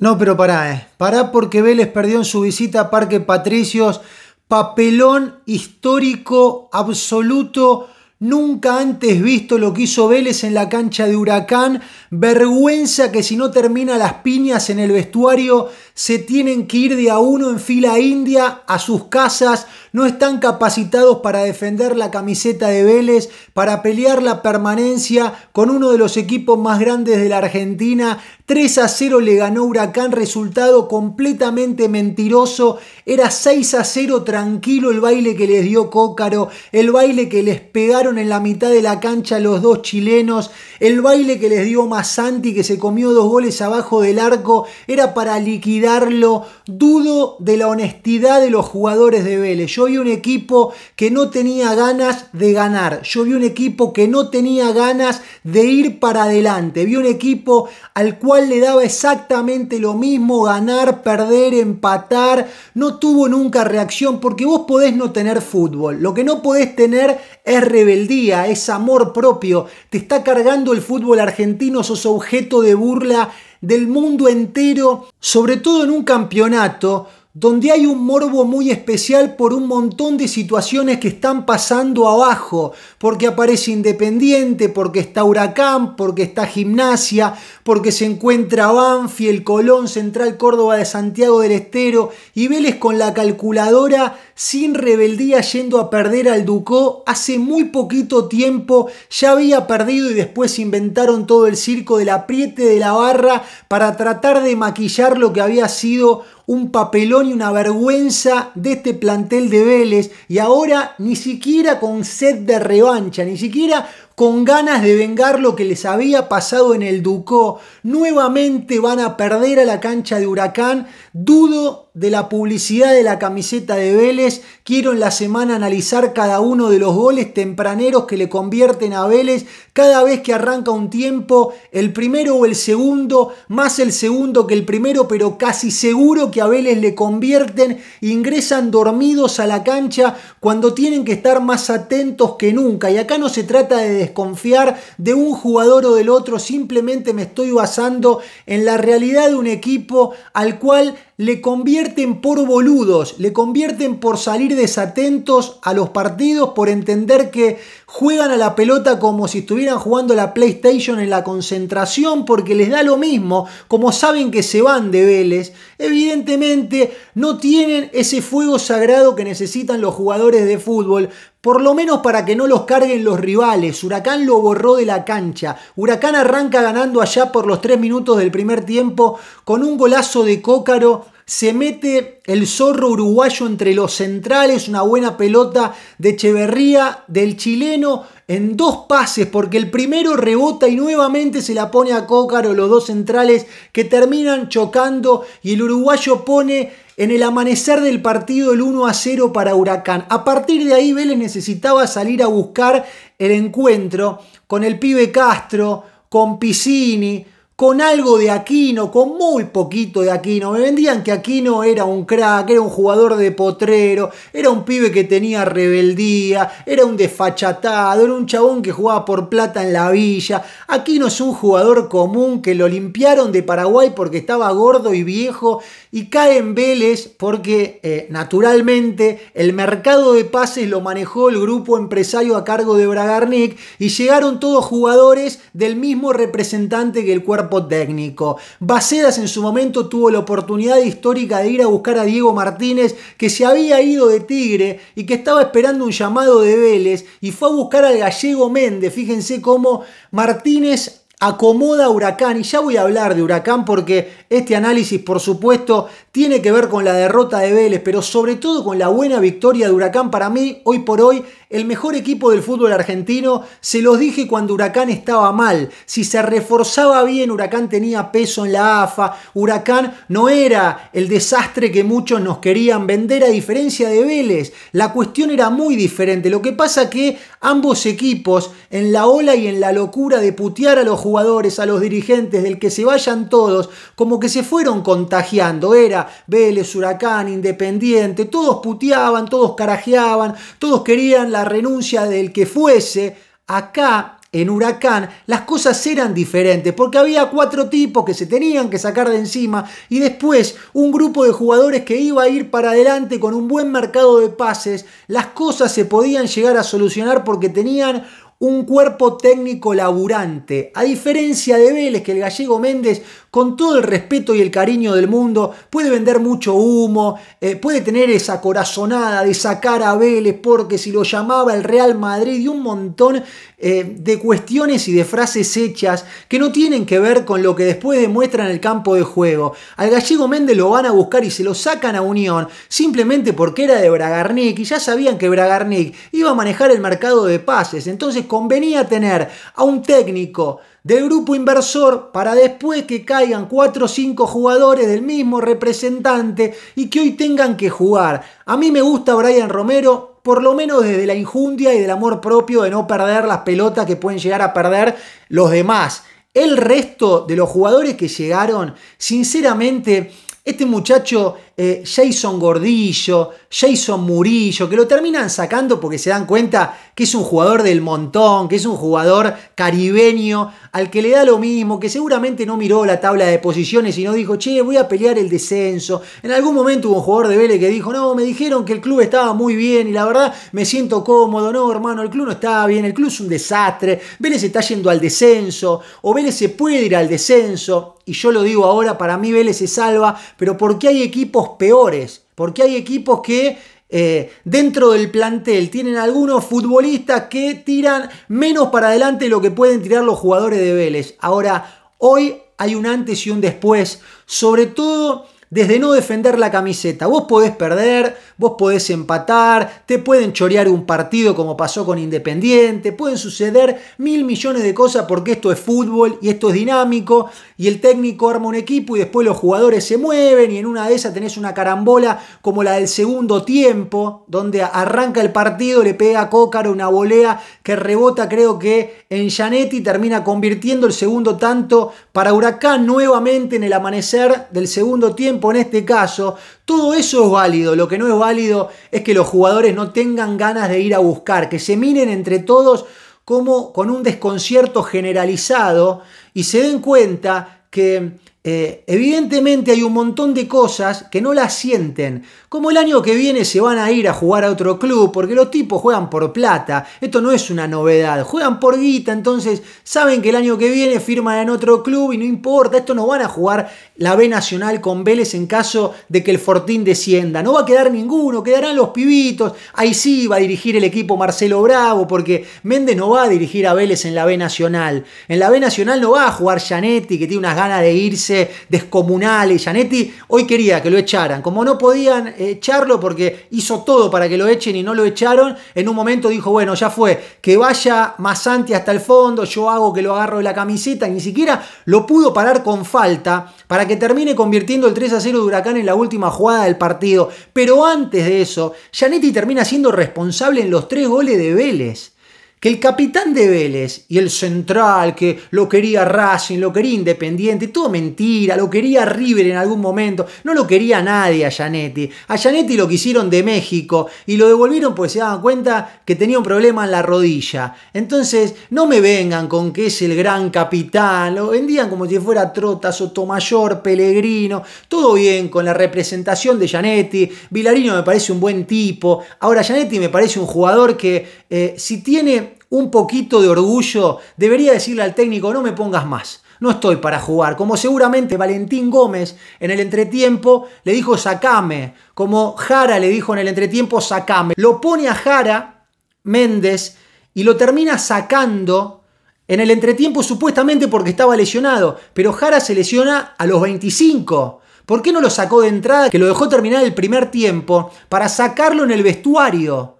No, pero pará, eh. Pará porque Vélez perdió en su visita a Parque Patricios. Papelón histórico absoluto. Nunca antes visto lo que hizo Vélez en la cancha de Huracán. Vergüenza que si no termina las piñas en el vestuario, se tienen que ir de a uno en fila india a sus casas no están capacitados para defender la camiseta de Vélez, para pelear la permanencia con uno de los equipos más grandes de la Argentina. 3 a 0 le ganó Huracán, resultado completamente mentiroso. Era 6 a 0 tranquilo el baile que les dio Cócaro, el baile que les pegaron en la mitad de la cancha los dos chilenos, el baile que les dio Masanti que se comió dos goles abajo del arco, era para liquidarlo. Dudo de la honestidad de los jugadores de Vélez. Yo vi un equipo que no tenía ganas de ganar. Yo vi un equipo que no tenía ganas de ir para adelante. Vi un equipo al cual le daba exactamente lo mismo ganar, perder, empatar. No tuvo nunca reacción porque vos podés no tener fútbol. Lo que no podés tener es rebeldía, es amor propio. Te está cargando el fútbol argentino, sos objeto de burla del mundo entero, sobre todo en un campeonato donde hay un morbo muy especial por un montón de situaciones que están pasando abajo, porque aparece Independiente, porque está Huracán, porque está Gimnasia, porque se encuentra Banfi, el Colón, Central Córdoba de Santiago del Estero y Vélez con la calculadora sin rebeldía yendo a perder al Ducó. Hace muy poquito tiempo ya había perdido y después inventaron todo el circo del apriete de la barra para tratar de maquillar lo que había sido un papelón y una vergüenza de este plantel de Vélez. Y ahora ni siquiera con sed de revancha, ni siquiera con ganas de vengar lo que les había pasado en el Ducó. Nuevamente van a perder a la cancha de Huracán. Dudo de la publicidad de la camiseta de Vélez. Quiero en la semana analizar cada uno de los goles tempraneros que le convierten a Vélez cada vez que arranca un tiempo, el primero o el segundo, más el segundo que el primero, pero casi seguro que a Vélez le convierten. Ingresan dormidos a la cancha cuando tienen que estar más atentos que nunca. Y acá no se trata de desconfiar de un jugador o del otro, simplemente me estoy basando en la realidad de un equipo al cual le convierten por boludos, le convierten por salir desatentos a los partidos, por entender que juegan a la pelota como si estuvieran jugando la PlayStation en la concentración, porque les da lo mismo, como saben que se van de Vélez, evidentemente no tienen ese fuego sagrado que necesitan los jugadores de fútbol por lo menos para que no los carguen los rivales. Huracán lo borró de la cancha. Huracán arranca ganando allá por los tres minutos del primer tiempo con un golazo de Cócaro. Se mete el zorro uruguayo entre los centrales, una buena pelota de Echeverría, del chileno, en dos pases, porque el primero rebota y nuevamente se la pone a Cócaro, los dos centrales que terminan chocando y el uruguayo pone en el amanecer del partido el 1 a 0 para Huracán. A partir de ahí Vélez necesitaba salir a buscar el encuentro con el pibe Castro, con Piscini, con algo de Aquino, con muy poquito de Aquino. Me vendían que Aquino era un crack, era un jugador de potrero, era un pibe que tenía rebeldía, era un desfachatado, era un chabón que jugaba por plata en la villa. Aquino es un jugador común que lo limpiaron de Paraguay porque estaba gordo y viejo y cae en Vélez porque eh, naturalmente el mercado de pases lo manejó el grupo empresario a cargo de Bragarnik y llegaron todos jugadores del mismo representante que el cuerpo técnico. Bacedas en su momento tuvo la oportunidad histórica de ir a buscar a Diego Martínez, que se había ido de Tigre y que estaba esperando un llamado de Vélez, y fue a buscar al gallego Méndez. Fíjense cómo Martínez acomoda a Huracán. Y ya voy a hablar de Huracán porque este análisis, por supuesto, tiene que ver con la derrota de Vélez, pero sobre todo con la buena victoria de Huracán para mí, hoy por hoy, el mejor equipo del fútbol argentino, se los dije cuando Huracán estaba mal. Si se reforzaba bien, Huracán tenía peso en la AFA. Huracán no era el desastre que muchos nos querían vender a diferencia de Vélez. La cuestión era muy diferente. Lo que pasa que ambos equipos, en la ola y en la locura de putear a los jugadores, a los dirigentes, del que se vayan todos, como que se fueron contagiando. Era Vélez, Huracán, Independiente, todos puteaban, todos carajeaban, todos querían la renuncia del que fuese, acá en Huracán las cosas eran diferentes, porque había cuatro tipos que se tenían que sacar de encima y después un grupo de jugadores que iba a ir para adelante con un buen mercado de pases, las cosas se podían llegar a solucionar porque tenían un cuerpo técnico laburante, a diferencia de Vélez, que el gallego Méndez, con todo el respeto y el cariño del mundo, puede vender mucho humo, eh, puede tener esa corazonada de sacar a Vélez, porque si lo llamaba el Real Madrid y un montón eh, de cuestiones y de frases hechas que no tienen que ver con lo que después demuestran el campo de juego. Al gallego Méndez lo van a buscar y se lo sacan a Unión, simplemente porque era de Bragarnik y ya sabían que Bragarnik iba a manejar el mercado de pases. Entonces, convenía tener a un técnico del grupo inversor para después que caigan 4 o 5 jugadores del mismo representante y que hoy tengan que jugar. A mí me gusta Brian Romero, por lo menos desde la injundia y del amor propio de no perder las pelotas que pueden llegar a perder los demás. El resto de los jugadores que llegaron, sinceramente, este muchacho eh, Jason Gordillo, Jason Murillo, que lo terminan sacando porque se dan cuenta que es un jugador del montón, que es un jugador caribeño, al que le da lo mismo, que seguramente no miró la tabla de posiciones y no dijo, che, voy a pelear el descenso. En algún momento hubo un jugador de Vélez que dijo, no, me dijeron que el club estaba muy bien y la verdad me siento cómodo, no, hermano, el club no estaba bien, el club es un desastre, Vélez está yendo al descenso, o Vélez se puede ir al descenso. Y yo lo digo ahora, para mí Vélez se salva, pero porque hay equipos peores, porque hay equipos que eh, dentro del plantel tienen algunos futbolistas que tiran menos para adelante lo que pueden tirar los jugadores de Vélez. Ahora, hoy hay un antes y un después, sobre todo desde no defender la camiseta. Vos podés perder, vos podés empatar, te pueden chorear un partido como pasó con Independiente, pueden suceder mil millones de cosas porque esto es fútbol y esto es dinámico y el técnico arma un equipo y después los jugadores se mueven y en una de esas tenés una carambola como la del segundo tiempo, donde arranca el partido, le pega a Cócaro una volea que rebota creo que en Janetti termina convirtiendo el segundo tanto para Huracán nuevamente en el amanecer del segundo tiempo en este caso, todo eso es válido. Lo que no es válido es que los jugadores no tengan ganas de ir a buscar, que se miren entre todos como con un desconcierto generalizado y se den cuenta que eh, evidentemente hay un montón de cosas que no las sienten, como el año que viene se van a ir a jugar a otro club, porque los tipos juegan por plata, esto no es una novedad, juegan por guita, entonces saben que el año que viene firman en otro club y no importa, esto no van a jugar la B Nacional con Vélez en caso de que el Fortín descienda, no va a quedar ninguno, quedarán los pibitos, ahí sí va a dirigir el equipo Marcelo Bravo, porque Méndez no va a dirigir a Vélez en la B Nacional, en la B Nacional no va a jugar Janetti, que tiene unas ganas de irse, descomunales. descomunal. Y Janetti hoy quería que lo echaran. Como no podían echarlo porque hizo todo para que lo echen y no lo echaron, en un momento dijo, bueno, ya fue, que vaya Masanti hasta el fondo, yo hago que lo agarro de la camiseta. Y ni siquiera lo pudo parar con falta para que termine convirtiendo el 3 a 0 de Huracán en la última jugada del partido. Pero antes de eso, Janetti termina siendo responsable en los tres goles de Vélez que el capitán de Vélez y el central, que lo quería Racing, lo quería Independiente, todo mentira, lo quería River en algún momento, no lo quería nadie a janetti A janetti lo quisieron de México y lo devolvieron porque se daban cuenta que tenía un problema en la rodilla. Entonces, no me vengan con que es el gran capitán, lo vendían como si fuera Trota, Sotomayor, Pellegrino, todo bien con la representación de janetti Vilarino me parece un buen tipo. Ahora, janetti me parece un jugador que eh, si tiene un poquito de orgullo, debería decirle al técnico, no me pongas más, no estoy para jugar. Como seguramente Valentín Gómez en el entretiempo le dijo, sacame. Como Jara le dijo en el entretiempo, sacame. Lo pone a Jara Méndez y lo termina sacando en el entretiempo supuestamente porque estaba lesionado, pero Jara se lesiona a los 25. ¿Por qué no lo sacó de entrada que lo dejó terminar el primer tiempo para sacarlo en el vestuario?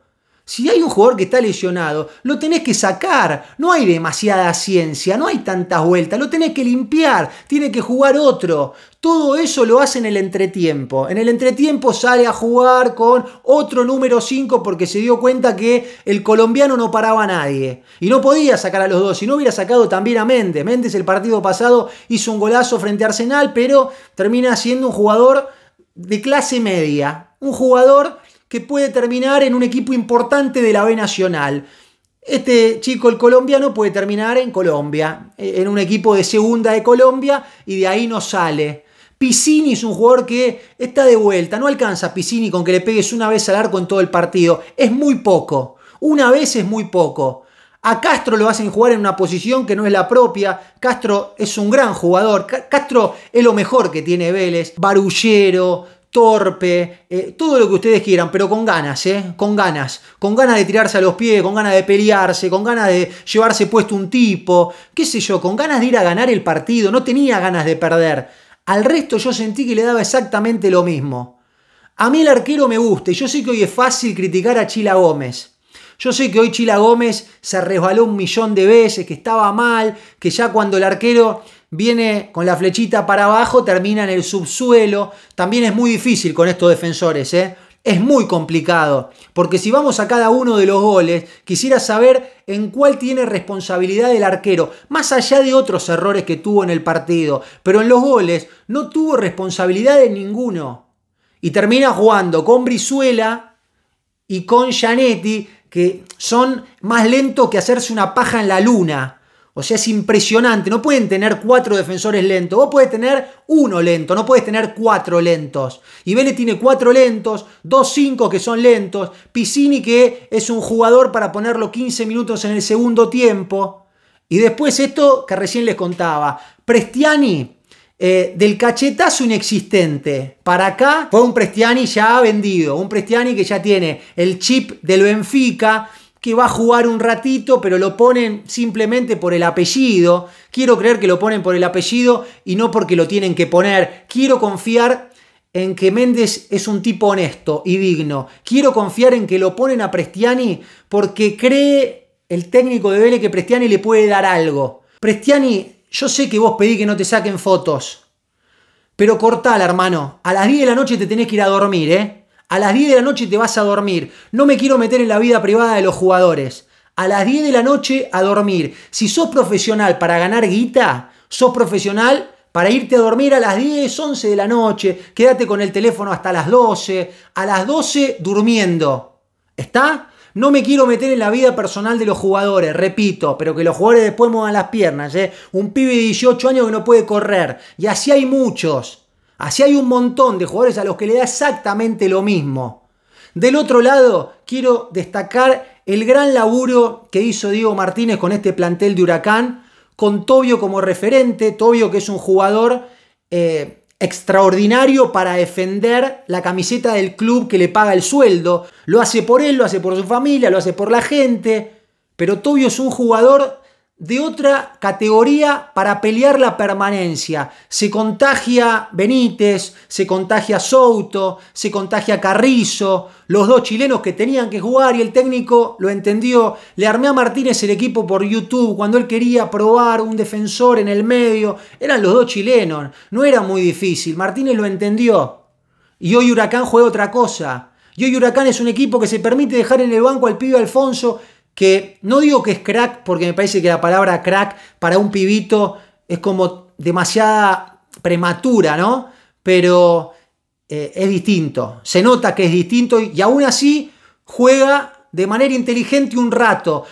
Si hay un jugador que está lesionado, lo tenés que sacar. No hay demasiada ciencia, no hay tantas vueltas, lo tenés que limpiar, tiene que jugar otro. Todo eso lo hace en el entretiempo. En el entretiempo sale a jugar con otro número 5 porque se dio cuenta que el colombiano no paraba a nadie. Y no podía sacar a los dos, si no hubiera sacado también a Méndez. Méndez el partido pasado hizo un golazo frente a Arsenal, pero termina siendo un jugador de clase media. Un jugador que puede terminar en un equipo importante de la B Nacional. Este chico, el colombiano, puede terminar en Colombia, eh, en un equipo de segunda de Colombia y de ahí no sale. Piscini es un jugador que está de vuelta, no alcanza Piscini con que le pegues una vez al arco en todo el partido, es muy poco, una vez es muy poco. A Castro lo hacen jugar en una posición que no es la propia. Castro es un gran jugador. Castro es lo mejor que tiene Vélez. Barullero, torpe, eh, todo lo que ustedes quieran, pero con ganas, ¿eh? Con ganas, con ganas de tirarse a los pies, con ganas de pelearse, con ganas de llevarse puesto un tipo, qué sé yo, con ganas de ir a ganar el partido, no tenía ganas de perder. Al resto yo sentí que le daba exactamente lo mismo. A mí el arquero me gusta y yo sé que hoy es fácil criticar a Chila Gómez. Yo sé que hoy Chila Gómez se resbaló un millón de veces, que estaba mal, que ya cuando el arquero viene con la flechita para abajo, termina en el subsuelo. También es muy difícil con estos defensores, ¿eh? Es muy complicado, porque si vamos a cada uno de los goles, quisiera saber en cuál tiene responsabilidad el arquero, más allá de otros errores que tuvo en el partido, pero en los goles no tuvo responsabilidad de ninguno. Y termina jugando con Brizuela y con Gianetti, que son más lentos que hacerse una paja en la luna. O sea, es impresionante. No pueden tener cuatro defensores lentos. Vos puedes tener uno lento, no puedes tener cuatro lentos. Y Vélez tiene cuatro lentos, dos cinco que son lentos. Piscini, que es un jugador para ponerlo 15 minutos en el segundo tiempo. Y después esto que recién les contaba. Prestiani, eh, del cachetazo inexistente para acá fue un Prestiani ya vendido, un Prestiani que ya tiene el chip del Benfica, que va a jugar un ratito, pero lo ponen simplemente por el apellido. Quiero creer que lo ponen por el apellido y no porque lo tienen que poner. Quiero confiar en que Méndez es un tipo honesto y digno. Quiero confiar en que lo ponen a Prestiani porque cree el técnico de Vélez que Prestiani le puede dar algo. Prestiani, yo sé que vos pedí que no te saquen fotos, pero cortala, hermano. A las 10 de la noche te tenés que ir a dormir, ¿eh? A las 10 de la noche te vas a dormir. No me quiero meter en la vida privada de los jugadores. A las 10 de la noche a dormir. Si sos profesional para ganar guita, sos profesional para irte a dormir a las 10, 11 de la noche. Quédate con el teléfono hasta las 12. A las 12 durmiendo. ¿Está? No me quiero meter en la vida personal de los jugadores, repito, pero que los jugadores después muevan las piernas. ¿eh? Un pibe de 18 años que no puede correr. Y así hay muchos. Así hay un montón de jugadores a los que le da exactamente lo mismo. Del otro lado, quiero destacar el gran laburo que hizo Diego Martínez con este plantel de Huracán, con Tobio como referente, Tobio que es un jugador eh, extraordinario para defender la camiseta del club que le paga el sueldo. Lo hace por él, lo hace por su familia, lo hace por la gente, pero Tobio es un jugador de otra categoría para pelear la permanencia. Se contagia Benítez, se contagia Souto, se contagia Carrizo, los dos chilenos que tenían que jugar y el técnico lo entendió. Le armé a Martínez el equipo por YouTube cuando él quería probar un defensor en el medio. Eran los dos chilenos, no era muy difícil. Martínez lo entendió. Y hoy Huracán juega otra cosa. Y hoy Huracán es un equipo que se permite dejar en el banco al pibe Alfonso que no digo que es crack, porque me parece que la palabra crack para un pibito es como demasiada prematura, ¿no? Pero eh, es distinto, se nota que es distinto y, aún así juega de manera inteligente un rato.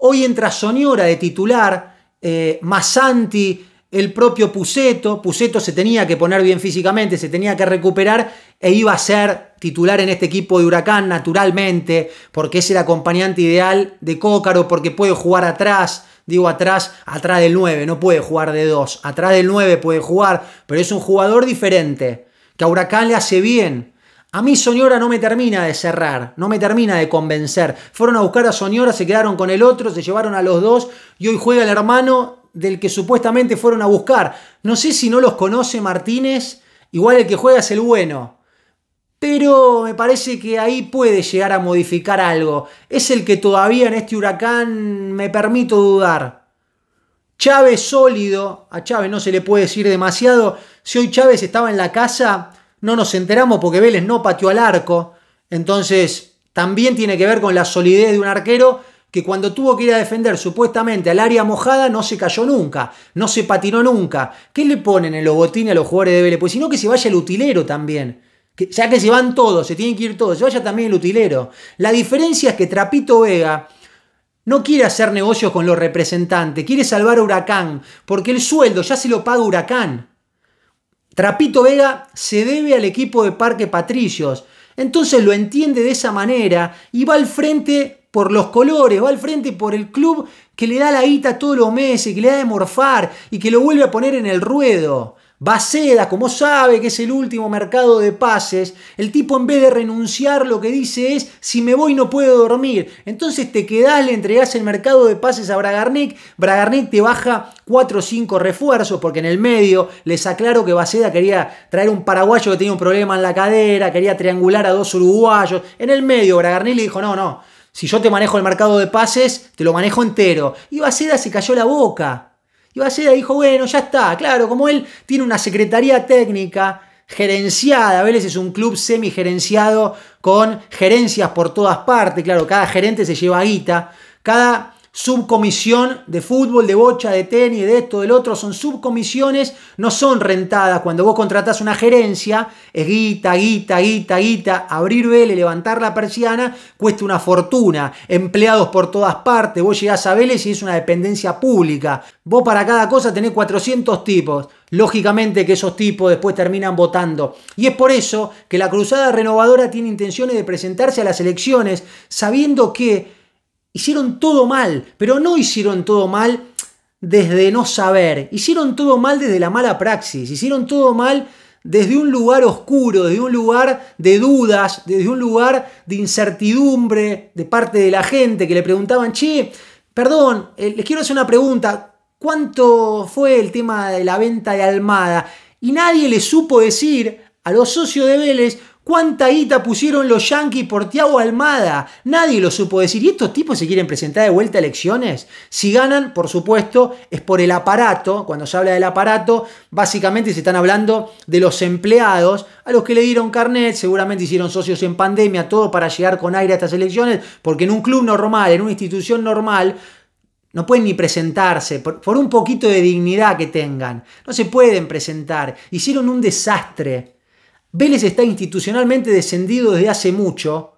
Hoy entra Soñora de titular, eh, Masanti el propio Puseto. Puseto se tenía que poner bien físicamente, se tenía que recuperar e iba a ser titular en este equipo de Huracán naturalmente, porque es el acompañante ideal de Cócaro, porque puede jugar atrás, digo atrás, atrás del 9, no puede jugar de 2, atrás del 9 puede jugar, pero es un jugador diferente, que a Huracán le hace bien. A mí Soñora no me termina de cerrar, no me termina de convencer. Fueron a buscar a Soñora, se quedaron con el otro, se llevaron a los dos y hoy juega el hermano del que supuestamente fueron a buscar. No sé si no los conoce Martínez, igual el que juega es el bueno. Pero me parece que ahí puede llegar a modificar algo. Es el que todavía en este huracán me permito dudar. Chávez sólido, a Chávez no se le puede decir demasiado. Si hoy Chávez estaba en la casa, no nos enteramos porque Vélez no pateó al arco. Entonces, también tiene que ver con la solidez de un arquero que cuando tuvo que ir a defender supuestamente al área mojada no se cayó nunca, no se patinó nunca. ¿Qué le ponen en los botines a los jugadores de Vélez? Pues sino que se vaya el utilero también. ya que se van todos, se tienen que ir todos, se vaya también el utilero. La diferencia es que Trapito Vega no quiere hacer negocios con los representantes, quiere salvar a Huracán, porque el sueldo ya se lo paga Huracán. Trapito Vega se debe al equipo de Parque Patricios. Entonces lo entiende de esa manera y va al frente por los colores, va al frente por el club que le da la guita todos los meses, que le da de morfar y que lo vuelve a poner en el ruedo. Baceda, como sabe que es el último mercado de pases, el tipo en vez de renunciar lo que dice es, si me voy no puedo dormir. Entonces te quedás, le entregás el mercado de pases a Bragarnik, Bragarnik te baja 4 o 5 refuerzos, porque en el medio les aclaro que Baceda quería traer un paraguayo que tenía un problema en la cadera, quería triangular a dos uruguayos. En el medio Bragarnik le dijo, no, no, si yo te manejo el mercado de pases, te lo manejo entero. Y Baceda se cayó la boca. Y dijo, bueno, ya está. Claro, como él tiene una secretaría técnica gerenciada, veces es un club semi-gerenciado con gerencias por todas partes. Claro, cada gerente se lleva guita. Cada subcomisión de fútbol, de bocha, de tenis, de esto, del otro, son subcomisiones, no son rentadas. Cuando vos contratás una gerencia, es guita, guita, guita, guita, abrir Vélez, levantar la persiana, cuesta una fortuna, empleados por todas partes, vos llegás a Vélez y es una dependencia pública, vos para cada cosa tenés 400 tipos. Lógicamente que esos tipos después terminan votando. Y es por eso que la Cruzada Renovadora tiene intenciones de presentarse a las elecciones, sabiendo que hicieron todo mal, pero no hicieron todo mal desde no saber, hicieron todo mal desde la mala praxis, hicieron todo mal desde un lugar oscuro, desde un lugar de dudas, desde un lugar de incertidumbre de parte de la gente que le preguntaban, che, perdón, eh, les quiero hacer una pregunta, ¿cuánto fue el tema de la venta de Almada? Y nadie le supo decir a los socios de Vélez, ¿Cuánta hita pusieron los Yankees por Tiago Almada? Nadie lo supo decir. ¿Y estos tipos se quieren presentar de vuelta a elecciones? Si ganan, por supuesto, es por el aparato. Cuando se habla del aparato, básicamente se están hablando de los empleados a los que le dieron carnet, seguramente hicieron socios en pandemia, todo para llegar con aire a estas elecciones, porque en un club normal, en una institución normal, no pueden ni presentarse, por un poquito de dignidad que tengan. No se pueden presentar. Hicieron un desastre. Vélez está institucionalmente descendido desde hace mucho.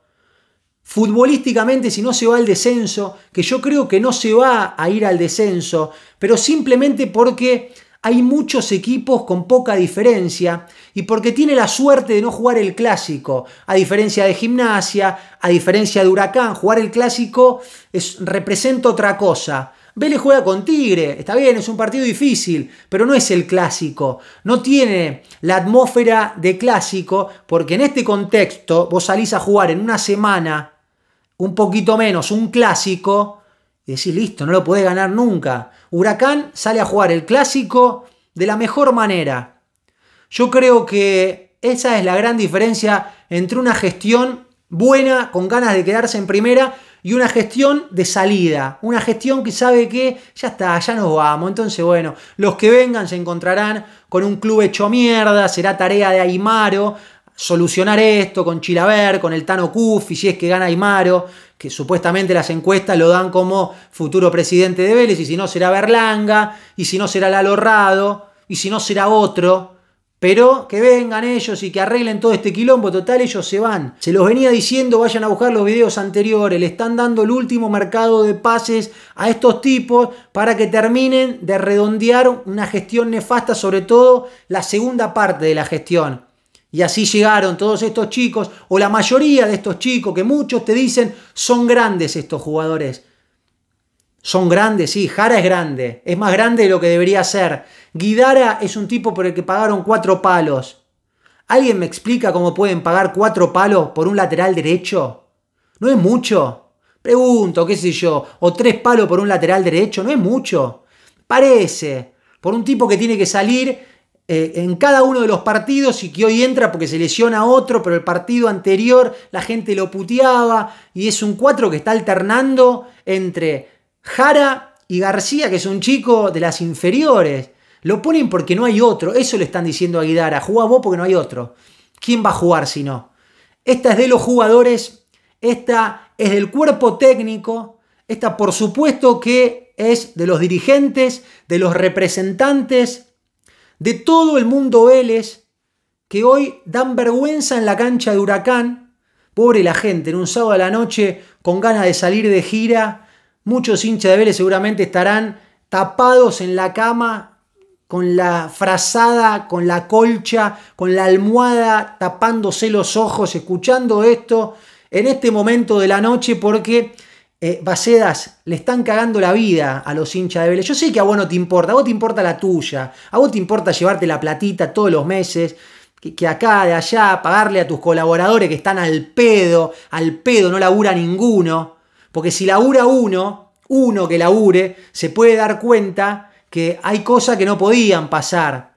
Futbolísticamente, si no se va al descenso, que yo creo que no se va a ir al descenso, pero simplemente porque hay muchos equipos con poca diferencia y porque tiene la suerte de no jugar el clásico, a diferencia de gimnasia, a diferencia de huracán, jugar el clásico es, representa otra cosa. Vélez juega con Tigre, está bien, es un partido difícil, pero no es el clásico. No tiene la atmósfera de clásico, porque en este contexto vos salís a jugar en una semana, un poquito menos, un clásico, y decís, listo, no lo podés ganar nunca. Huracán sale a jugar el clásico de la mejor manera. Yo creo que esa es la gran diferencia entre una gestión buena, con ganas de quedarse en primera, y una gestión de salida, una gestión que sabe que ya está, ya nos vamos. Entonces, bueno, los que vengan se encontrarán con un club hecho mierda, será tarea de Aymaro solucionar esto con Chilaver, con el Tano Cufi, si es que gana Aymaro, que supuestamente las encuestas lo dan como futuro presidente de Vélez, y si no será Berlanga, y si no será Lalo Rado, y si no será otro, pero que vengan ellos y que arreglen todo este quilombo, total ellos se van. Se los venía diciendo, vayan a buscar los videos anteriores, le están dando el último mercado de pases a estos tipos para que terminen de redondear una gestión nefasta, sobre todo la segunda parte de la gestión. Y así llegaron todos estos chicos, o la mayoría de estos chicos, que muchos te dicen son grandes estos jugadores son grandes, sí, Jara es grande, es más grande de lo que debería ser. Guidara es un tipo por el que pagaron cuatro palos. ¿Alguien me explica cómo pueden pagar cuatro palos por un lateral derecho? ¿No es mucho? Pregunto, qué sé yo, o tres palos por un lateral derecho, no es mucho. Parece, por un tipo que tiene que salir eh, en cada uno de los partidos y que hoy entra porque se lesiona otro, pero el partido anterior la gente lo puteaba y es un cuatro que está alternando entre Jara y García, que es un chico de las inferiores, lo ponen porque no hay otro. Eso le están diciendo a Guidara. Jugá vos porque no hay otro. ¿Quién va a jugar si no? Esta es de los jugadores. Esta es del cuerpo técnico. Esta, por supuesto, que es de los dirigentes, de los representantes, de todo el mundo es que hoy dan vergüenza en la cancha de Huracán. Pobre la gente, en un sábado a la noche, con ganas de salir de gira, muchos hinchas de Vélez seguramente estarán tapados en la cama con la frazada, con la colcha, con la almohada, tapándose los ojos, escuchando esto en este momento de la noche porque Bacedas eh, le están cagando la vida a los hinchas de Vélez. Yo sé que a vos no te importa, a vos te importa la tuya, a vos te importa llevarte la platita todos los meses, que acá, de allá, pagarle a tus colaboradores que están al pedo, al pedo, no labura ninguno. Porque si labura uno, uno que labure, se puede dar cuenta que hay cosas que no podían pasar.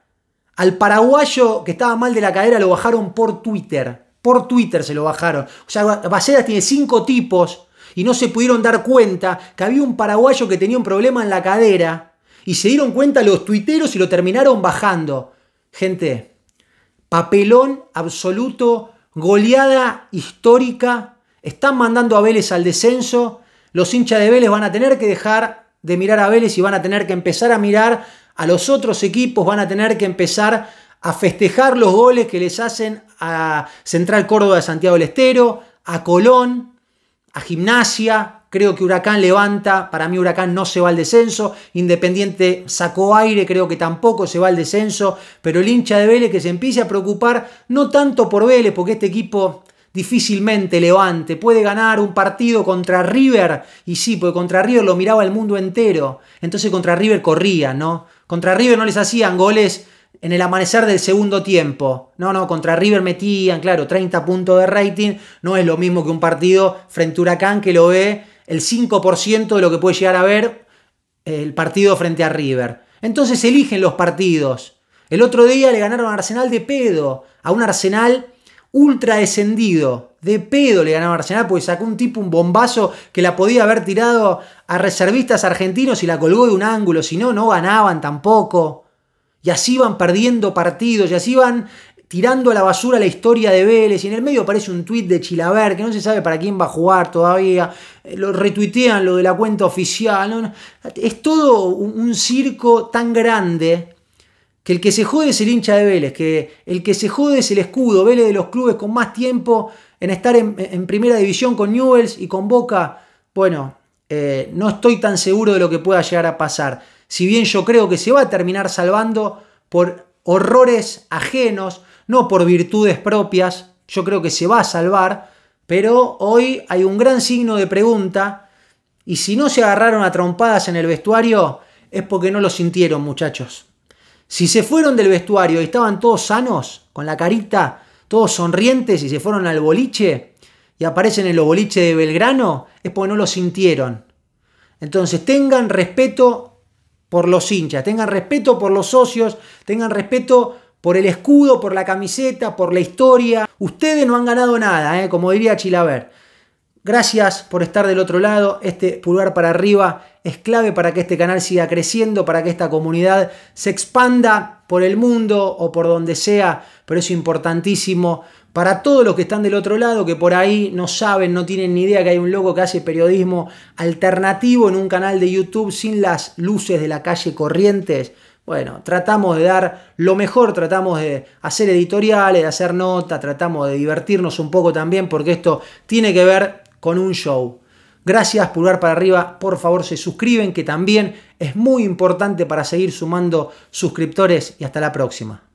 Al paraguayo que estaba mal de la cadera lo bajaron por Twitter. Por Twitter se lo bajaron. O sea, Baceras tiene cinco tipos y no se pudieron dar cuenta que había un paraguayo que tenía un problema en la cadera y se dieron cuenta los tuiteros y lo terminaron bajando. Gente, papelón absoluto, goleada histórica están mandando a Vélez al descenso. Los hinchas de Vélez van a tener que dejar de mirar a Vélez y van a tener que empezar a mirar a los otros equipos, van a tener que empezar a festejar los goles que les hacen a Central Córdoba de Santiago del Estero, a Colón, a Gimnasia. Creo que Huracán levanta, para mí Huracán no se va al descenso, Independiente sacó aire, creo que tampoco se va al descenso, pero el hincha de Vélez que se empiece a preocupar no tanto por Vélez, porque este equipo difícilmente Levante puede ganar un partido contra River. Y sí, porque contra River lo miraba el mundo entero. Entonces contra River corría ¿no? Contra River no les hacían goles en el amanecer del segundo tiempo. No, no, contra River metían, claro, 30 puntos de rating. No es lo mismo que un partido frente a Huracán que lo ve el 5% de lo que puede llegar a ver eh, el partido frente a River. Entonces eligen los partidos. El otro día le ganaron a Arsenal de pedo, a un Arsenal ultra descendido. De pedo le ganaba Arsenal porque sacó un tipo un bombazo que la podía haber tirado a reservistas argentinos y la colgó de un ángulo. Si no, no ganaban tampoco. Y así van perdiendo partidos, y así van tirando a la basura la historia de Vélez. Y en el medio aparece un tuit de Chilaver que no se sabe para quién va a jugar todavía. Eh, lo retuitean lo de la cuenta oficial. Es todo un circo tan grande que el que se jode es el hincha de Vélez, que el que se jode es el escudo, Vélez de los clubes con más tiempo en estar en, primera división con Newells y con Boca, bueno, eh, no estoy tan seguro de lo que pueda llegar a pasar. Si bien yo creo que se va a terminar salvando por horrores ajenos, no por virtudes propias, yo creo que se va a salvar, pero hoy hay un gran signo de pregunta y si no se agarraron a trompadas en el vestuario es porque no lo sintieron muchachos. Si se fueron del vestuario y estaban todos sanos, con la carita, todos sonrientes y se fueron al boliche y aparecen en los boliches de Belgrano, es porque no lo sintieron. Entonces tengan respeto por los hinchas, tengan respeto por los socios, tengan respeto por el escudo, por la camiseta, por la historia. Ustedes no han ganado nada, ¿eh? como diría Chilaver. Gracias por estar del otro lado. Este pulgar para arriba es clave para que este canal siga creciendo, para que esta comunidad se expanda por el mundo o por donde sea, pero es importantísimo para todos los que están del otro lado, que por ahí no saben, no tienen ni idea que hay un loco que hace periodismo alternativo en un canal de YouTube sin las luces de la calle Corrientes. Bueno, tratamos de dar lo mejor, tratamos de hacer editoriales, de hacer notas, tratamos de divertirnos un poco también, porque esto tiene que ver con un show. Gracias, pulgar para arriba, por favor se suscriben, que también es muy importante para seguir sumando suscriptores y hasta la próxima.